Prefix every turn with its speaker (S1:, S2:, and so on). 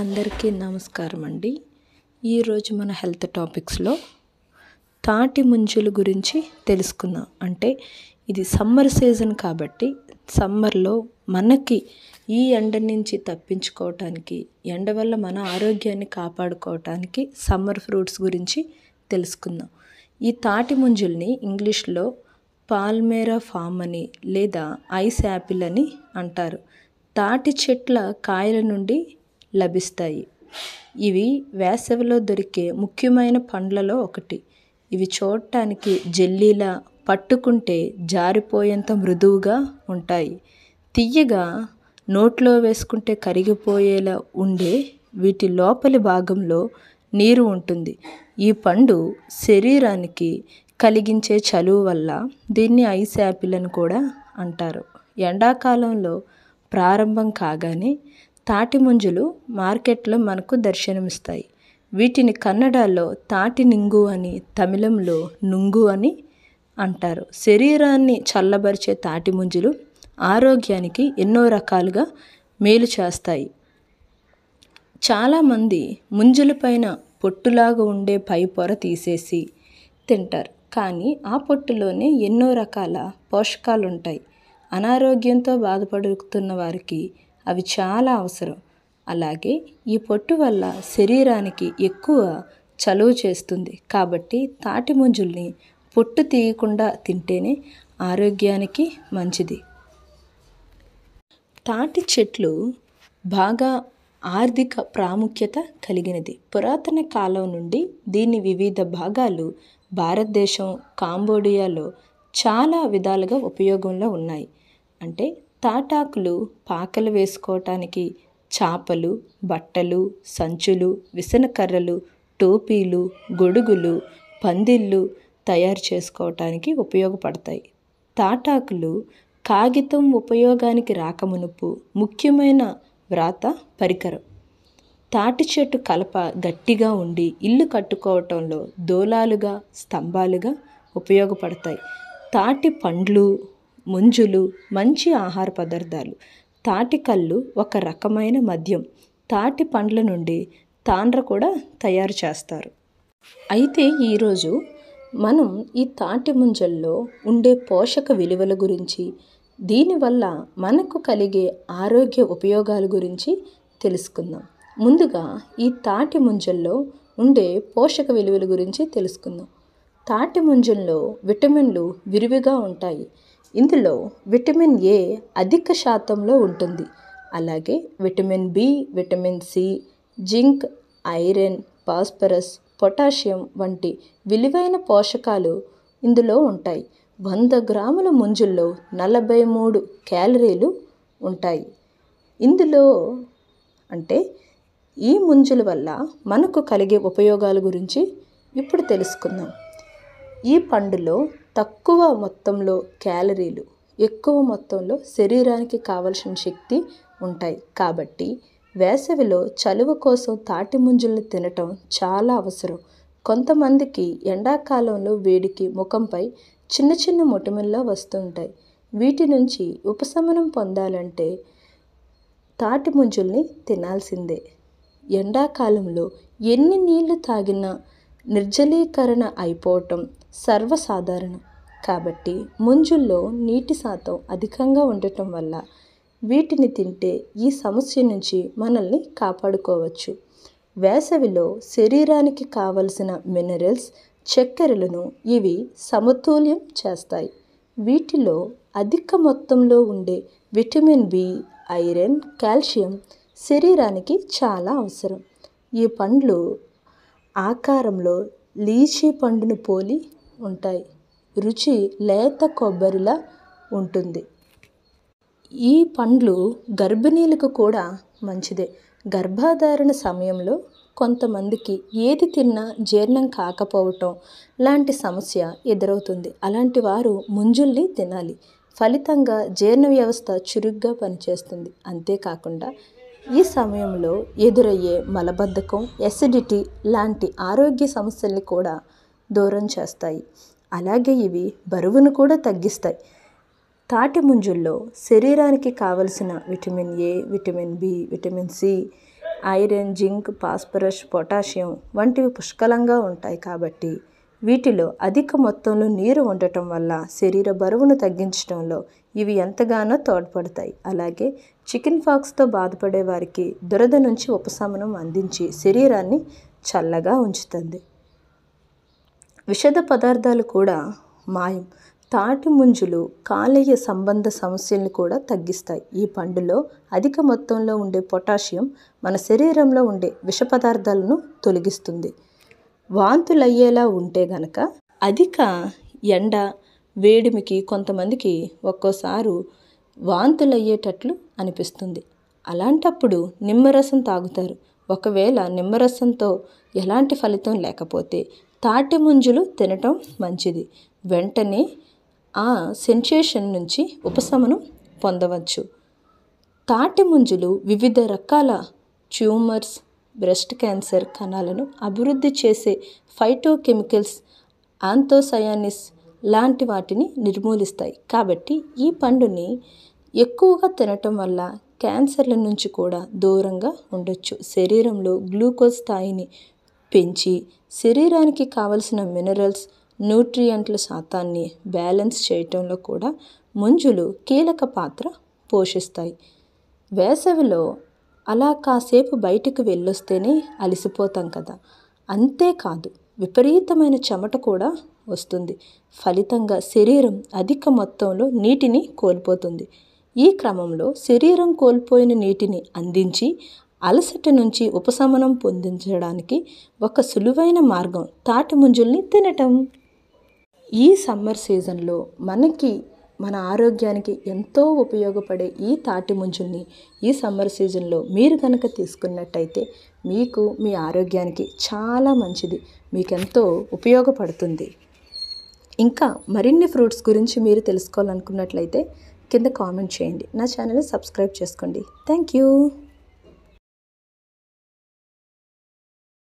S1: అందరికీ నమస్కారం అండి ఈరోజు మన హెల్త్ టాపిక్స్లో తాటి ముంజుల గురించి తెలుసుకుందాం అంటే ఇది సమ్మర్ సీజన్ కాబట్టి సమ్మర్లో మనకి ఈ ఎండ నుంచి తప్పించుకోవటానికి ఎండ వల్ల మన ఆరోగ్యాన్ని కాపాడుకోవటానికి సమ్మర్ ఫ్రూట్స్ గురించి తెలుసుకుందాం ఈ తాటి ముంజుల్ని ఇంగ్లీష్లో పాల్మేరా ఫామ్ అని లేదా ఐస్ యాపిల్ అని అంటారు తాటి చెట్ల కాయల నుండి లభిస్తాయి ఇవి వేసవిలో దొరికే ముఖ్యమైన పండ్లలో ఒకటి ఇవి చూడటానికి జెల్లీలా పట్టుకుంటే జారిపోయేంత మృదువుగా ఉంటాయి తియ్యగా నోట్లో వేసుకుంటే కరిగిపోయేలా ఉండే వీటి లోపలి భాగంలో నీరు ఉంటుంది ఈ పండు శరీరానికి కలిగించే చలువు వల్ల దీన్ని ఐస్ యాపిల్ అని కూడా అంటారు ఎండాకాలంలో ప్రారంభం కాగానే తాటి ముంజలు మార్కెట్లో మనకు దర్శనమిస్తాయి వీటిని కన్నడలో తాటి నింగు అని తమిళంలో నుంగు అని అంటారు శరీరాన్ని చల్లబరిచే తాటి ముంజలు ఆరోగ్యానికి ఎన్నో రకాలుగా మేలు చేస్తాయి చాలామంది ముంజల పైన పొట్టులాగా ఉండే పై పొర తీసేసి తింటారు కానీ ఆ పొట్టులోనే ఎన్నో రకాల పోషకాలు ఉంటాయి అనారోగ్యంతో బాధపడుతున్న వారికి అవి చాలా అవసరం అలాగే ఈ పొట్టు వల్ల శరీరానికి ఎక్కువ చలువ చేస్తుంది కాబట్టి తాటి ముంజుల్ని పొట్టు తీయకుండా తింటేనే ఆరోగ్యానికి మంచిది తాటి చెట్లు బాగా ఆర్థిక ప్రాముఖ్యత కలిగినది పురాతన కాలం నుండి దీని వివిధ భాగాలు భారతదేశం కాంబోడియాలో చాలా విధాలుగా ఉపయోగంలో ఉన్నాయి అంటే తాటాకులు పాకలు వేసుకోవటానికి చాపలు బట్టలు సంచులు విసనకర్రలు టోపీలు గొడుగులు పందిళ్ళు తయారు చేసుకోవటానికి ఉపయోగపడతాయి తాటాకులు కాగితం ఉపయోగానికి రాకమునుపు ముఖ్యమైన వ్రాత పరికరం తాటి చెట్టు కలప గట్టిగా ఉండి ఇల్లు కట్టుకోవటంలో దోలాలుగా స్తంభాలుగా ఉపయోగపడతాయి తాటి పండ్లు ముంజులు మంచి ఆహార పదార్థాలు తాటికల్లు ఒక రకమైన మద్యం తాటి పండ్ల నుండి తాండ్ర కూడా తయారు చేస్తారు అయితే ఈరోజు మనం ఈ తాటి ముంజల్లో ఉండే పోషక విలువల గురించి దీనివల్ల మనకు కలిగే ఆరోగ్య ఉపయోగాల గురించి తెలుసుకుందాం ముందుగా ఈ తాటి ముంజల్లో ఉండే పోషక విలువల గురించి తెలుసుకుందాం తాటి ముంజల్లో విటమిన్లు విరివిగా ఉంటాయి ఇందులో విటమిన్ ఏ అధిక శాతంలో ఉంటుంది అలాగే vitamin B vitamin C zinc iron phosphorus potassium వంటి విలువైన పోషకాలు ఇందులో ఉంటాయి వంద గ్రాముల ముంజుల్లో నలభై మూడు క్యాలరీలు ఉంటాయి ఇందులో అంటే ఈ ముంజుల వల్ల మనకు కలిగే ఉపయోగాల గురించి ఇప్పుడు తెలుసుకుందాం ఈ పండులో తక్కువ మొత్తంలో క్యాలరీలు ఎక్కువ మొత్తంలో శరీరానికి కావలసిన శక్తి ఉంటాయి కాబట్టి వేసవిలో చలువ కోసం తాటి ముంజులను తినటం చాలా అవసరం కొంతమందికి ఎండాకాలంలో వేడికి ముఖంపై చిన్న చిన్న మొటిమల్లో వస్తుంటాయి వీటి నుంచి ఉపశమనం పొందాలంటే తాటి ముంజుల్ని తినాల్సిందే ఎండాకాలంలో ఎన్ని నీళ్లు తాగినా నిర్జలీకరణ అయిపోవటం సర్వసాధారణం కాబట్టి ముంజుల్లో నీటి శాతం అధికంగా ఉండటం వల్ల వీటిని తింటే ఈ సమస్య నుంచి మనల్ని కాపాడుకోవచ్చు వేసవిలో శరీరానికి కావలసిన మినరల్స్ చక్కెరలను ఇవి సమతుల్యం చేస్తాయి వీటిలో అధిక మొత్తంలో ఉండే విటమిన్ బి ఐరన్ కాల్షియం శరీరానికి చాలా అవసరం ఈ పండ్లు ఆకారంలో లీచీ పండును పోలి ఉంటాయి రుచి లేత కొబ్బరిలా ఉంటుంది ఈ పండ్లు గర్భిణీలకు కూడా మంచిదే గర్భధారణ సమయంలో కొంతమందికి ఏది తిన్నా జీర్ణం కాకపోవటం లాంటి సమస్య ఎదురవుతుంది అలాంటి వారు ముంజుల్ని తినాలి ఫలితంగా జీర్ణ వ్యవస్థ చురుగ్గా పనిచేస్తుంది అంతేకాకుండా ఈ సమయంలో ఎదురయ్యే మలబద్ధకం ఎసిడిటీ లాంటి ఆరోగ్య సమస్యల్ని కూడా దూరం చేస్తాయి అలాగే ఇవి బరువును కూడా తగ్గిస్తాయి తాటి ముంజుల్లో శరీరానికి కావలసిన vitamin A vitamin B vitamin C iron zinc phosphorus potassium వంటివి పుష్కలంగా ఉంటాయి కాబట్టి వీటిలో అధిక మొత్తంలో నీరు ఉండటం వల్ల శరీర బరువును తగ్గించడంలో ఇవి ఎంతగానో తోడ్పడతాయి అలాగే చికెన్ ఫాక్స్తో బాధపడే వారికి దురద నుంచి ఉపశమనం అందించి శరీరాన్ని చల్లగా ఉంచుతుంది విషద పదార్థాలు కూడా మాయం తాటి ముంజులు కాలేయ సంబంధ సమస్యలను కూడా తగ్గిస్తాయి ఈ పండులో అధిక మొత్తంలో ఉండే పొటాషియం మన శరీరంలో ఉండే విష పదార్థాలను తొలగిస్తుంది వాంతులయ్యేలా ఉంటే గనక అధిక ఎండ వేడిమికి కొంతమందికి ఒక్కోసారి వాంతులయ్యేటట్లు అనిపిస్తుంది అలాంటప్పుడు నిమ్మరసం తాగుతారు ఒకవేళ నిమ్మరసంతో ఎలాంటి ఫలితం లేకపోతే తాటి ముంజులు తినటం మంచిది వెంటనే ఆ సెన్సేషన్ నుంచి ఉపశమనం పొందవచ్చు తాటి ముంజులు వివిధ రకాల ట్యూమర్స్ బ్రెస్ట్ క్యాన్సర్ కణాలను అభివృద్ధి చేసే ఫైటోకెమికల్స్ ఆంథోసయానిస్ లాంటి వాటిని నిర్మూలిస్తాయి కాబట్టి ఈ పండుని ఎక్కువగా తినటం వల్ల క్యాన్సర్ల నుంచి కూడా దూరంగా ఉండొచ్చు శరీరంలో గ్లూకోజ్ స్థాయిని పెంచి శరీరానికి కావలసిన మినరల్స్ న్యూట్రియంట్ల శాతాన్ని బ్యాలెన్స్ చేయటంలో కూడా మంజులు కీలక పాత్ర పోషిస్తాయి వేసవిలో అలా కాసేపు బయటకు వెళ్ళొస్తేనే అలసిపోతాం కదా అంతేకాదు విపరీతమైన చెమట కూడా వస్తుంది ఫలితంగా శరీరం అధిక మొత్తంలో నీటిని కోల్పోతుంది ఈ క్రమంలో శరీరం కోల్పోయిన నీటిని అందించి అలసట నుంచి ఉపశమనం పొందించడానికి ఒక సులువైన మార్గం తాటి ముంజుల్ని తినటం ఈ సమ్మర్ సీజన్లో మనకి మన ఆరోగ్యానికి ఎంతో ఉపయోగపడే ఈ తాటి ముంజుల్ని ఈ సమ్మర్ సీజన్లో మీరు కనుక తీసుకున్నట్టయితే మీకు మీ ఆరోగ్యానికి చాలా మంచిది మీకెంతో ఉపయోగపడుతుంది ఇంకా మరిన్ని ఫ్రూట్స్ గురించి మీరు తెలుసుకోవాలనుకున్నట్లయితే కింద కామెంట్ చేయండి నా ఛానల్ని సబ్స్క్రైబ్ చేసుకోండి థ్యాంక్ యూ